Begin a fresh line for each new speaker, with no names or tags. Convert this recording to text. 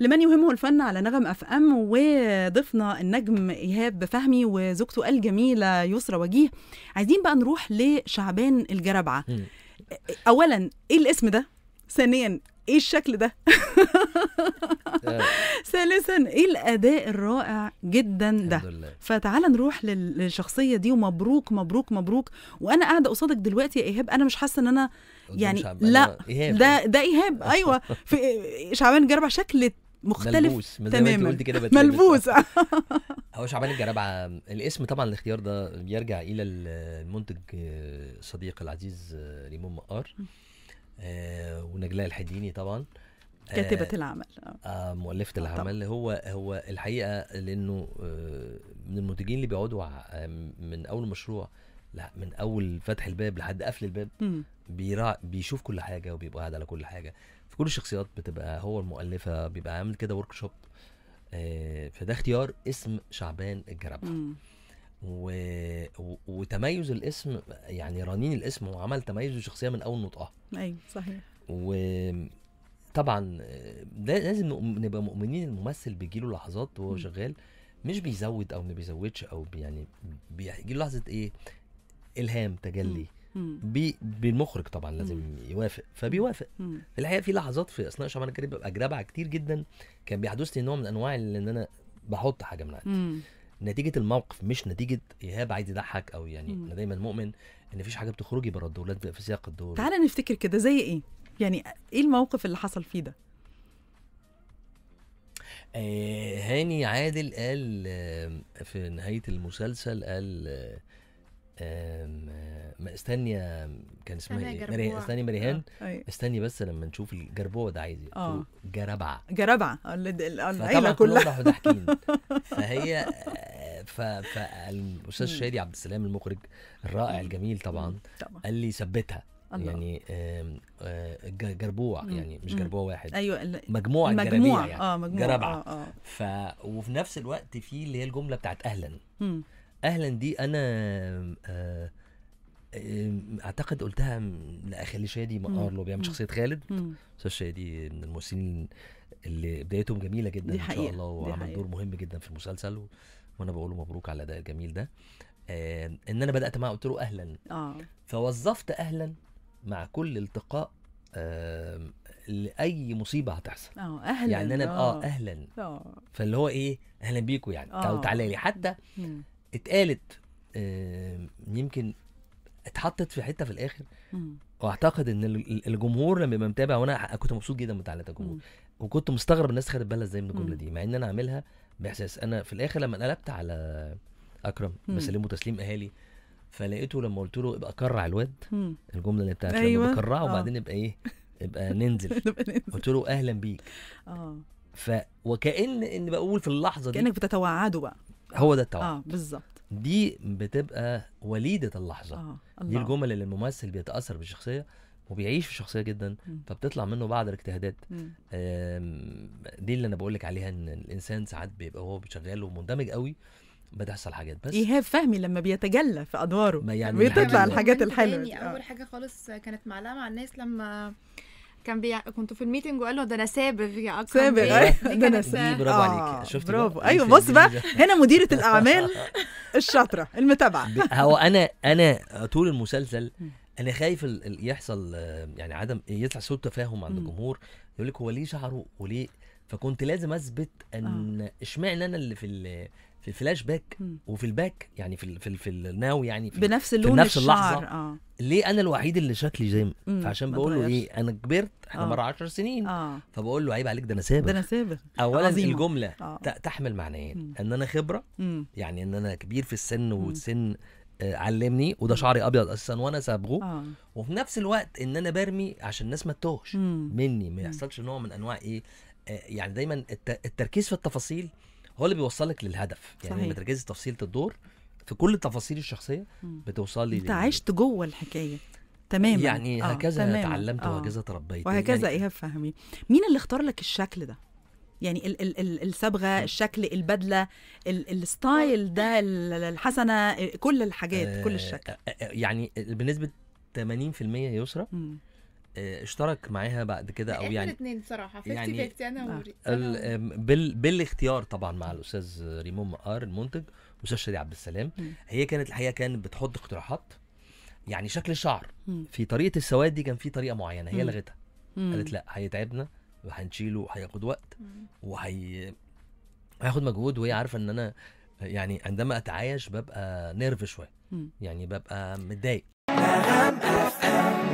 لمن يهمه الفن على نغم اف ام وضيفنا النجم ايهاب فهمي وزوجته الجميله يسرى وجيه عايزين بقى نروح لشعبان الجربعه اولا ايه الاسم ده ثانيا ايه الشكل ده ثالثا ايه الاداء الرائع جدا ده فتعال نروح للشخصيه دي ومبروك مبروك مبروك وانا قاعده قصادك دلوقتي يا ايهاب انا مش حاسه ان انا يعني لا ده ده ايهاب ايوه في شعبان جربع شكل مختلف ملبوس تماما قلت كده ملبوس
هو شعبان الجرابعه الاسم طبعا الاختيار ده بيرجع الى المنتج آه، صديق العزيز آه، ريمون مقار آه، ونجلاء الحديني طبعا كاتبة العمل آه مؤلفة العمل طبعا. هو هو الحقيقة لأنه من المنتجين اللي بيقعدوا من أول مشروع لا من اول فتح الباب لحد قفل الباب بيرا بيشوف كل حاجه وبيبقى قاعد على كل حاجه في كل الشخصيات بتبقى هو المؤلفه بيبقى عامل كده ورك شوب آه فده اختيار اسم شعبان الجرب و... و... وتميز الاسم يعني رنين الاسم وعمل تميز الشخصيه من اول نطقها
ايوه صحيح
وطبعا آه، لازم نبقى مؤمنين الممثل بيجي له لحظات وهو شغال مش بيزود او ما بيزودش او يعني بيجي له لحظه ايه الهام تجلي بي بالمخرج طبعا لازم مم. يوافق فبيوافق مم. في الحقيقه في لحظات في اثناء شعبان الكريم ببقى جرابع كتير جدا كان بيحدث لي نوع من انواع ان انا بحط حاجه من عندي نتيجه الموقف مش نتيجه ايهاب عايز يضحك او يعني مم. انا دايما مؤمن ان مفيش حاجه بتخرجي بره الدور لازم في سياق الدور تعالى
نفتكر كده زي ايه يعني ايه الموقف اللي حصل فيه ده
آه هاني عادل قال آه في نهايه المسلسل قال آه ما استني كان اسمها ايه؟ مريهان استني مريهان آه، أيوة. استني بس لما نشوف الجربوع ده عايز ايه جربعه جربعه العيله كلها راحوا ضاحكين فهي آه، فالاستاذ شادي عبد السلام المخرج الرائع الجميل طبعا, قال لي ثبتها الله. يعني آه، جربوع يعني مش جربوع واحد ايوه مجموعه مجموعه يعني اه مجموعه جربعه آه آه. ف وفي نفس الوقت في اللي هي الجمله بتاعت اهلا اهلا دي انا آه, آه، اعتقد قلتها لاخي شادي مقار له بيعمل يعني شخصيه خالد استاذ شادي من الممثلين اللي بدايتهم جميله جدا دي حقيقة. ان شاء الله وعمل دور مهم جدا في المسلسل وانا بقول له مبروك على الاداء الجميل ده آه ان انا بدات معاه قلت له اهلا اه فوظفت اهلا مع كل التقاء آه لاي مصيبه هتحصل
اه اهلا يعني انا آه،, اه
اهلا اه فاللي هو ايه اهلا بيكم يعني آه. تعالى لي حتى مم. اتقالت يمكن اتحطت في حته في الاخر واعتقد ان الجمهور لما بيبقى متابع وانا كنت مبسوط جدا من تعليقات الجمهور وكنت مستغرب الناس خدت بالها ازاي من الجمله دي مع ان انا عاملها باحساس انا في الاخر لما قلبت على اكرم بسلمه تسليم اهالي فلقيته لما قلت له ابقى كرع الواد الجمله اللي بتاعت أيوة. لما بكرعه آه. وبعدين يبقى ايه يبقى ننزل قلت له اهلا بيك اه ف وكان ان بقول في اللحظه دي كانك
بتتوعده بقى
هو ده التوعيه اه بالظبط دي بتبقى وليده اللحظه آه. الله. دي الجمل اللي الممثل بيتاثر بالشخصيه وبيعيش في الشخصيه جدا فبتطلع منه بعض الاجتهادات دي اللي انا بقول لك عليها ان الانسان ساعات بيبقى هو شغال ومندمج قوي بتحصل حاجات بس ايهاب
فهمي لما بيتجلى في ادواره
ما يعني بتطلع الحاجات الحلوه اول آه.
حاجه خالص كانت معلقه مع الناس لما كان بي... كنت في الميتنج وقال له ده انا سابغ يا اكرم سابغ ده انا سابغ برافو عليك آه، شفت برافو ايوه بص بقى هنا مديره الاعمال الشاطره المتابعه هو
انا انا طول المسلسل انا خايف يحصل يعني عدم يطلع سوء تفاهم عند الجمهور يقول لك هو ليه شعره وليه فكنت لازم اثبت آه. ان اشمعنى انا اللي في في الفلاش باك م. وفي الباك يعني في الـ في, الـ في الناو يعني في بنفس اللون في نفس اللحظه آه. ليه انا الوحيد اللي شكلي زي فعشان بقول له ايه انا كبرت احنا آه. مر 10 سنين آه. فبقول له عيب عليك ده انا سابق ده انا سابق اولا عظيمة. الجمله آه. تحمل معنيين ان انا خبره م. يعني ان انا كبير في السن والسن آه علمني وده شعري ابيض اساسا وانا سابغه آه. وفي نفس الوقت ان انا برمي عشان الناس ما تتوهش مني ما يحصلش نوع من انواع ايه آه، يعني دايما التركيز في التفاصيل هو اللي بيوصلك للهدف يعني صحيح. لما تركزي تفصيله الدور في كل تفاصيل الشخصيه بتوصلي انت
عشت جوه الحكايه تماما يعني آه. هكذا اتعلمت تعلمت آه. وهكذا
تربيت يعني وهكذا يعني...
ايهاب فهمي مين اللي اختار لك الشكل ده يعني ال ال ال الصبغه الشكل البدله الستايل ده الحسنه كل الحاجات آه كل الشكل آه،
آه، يعني بنسبه 80% يسرى اشترك معاها بعد كده او يعني الاثنين
بصراحه 50 يعني 50 آه. انا وري
بال بالاختيار طبعا مع الاستاذ ريمون مقار المنتج الاستاذ شادي عبد السلام م. هي كانت الحقيقه كانت بتحط اقتراحات يعني شكل الشعر في طريقه السواد دي كان في طريقه معينه هي لغتها قالت لا هيتعبنا وهنشيله وهياخد وقت وهي هياخد مجهود وهي عارفه ان انا يعني عندما اتعايش ببقى نيرف شويه يعني ببقى متضايق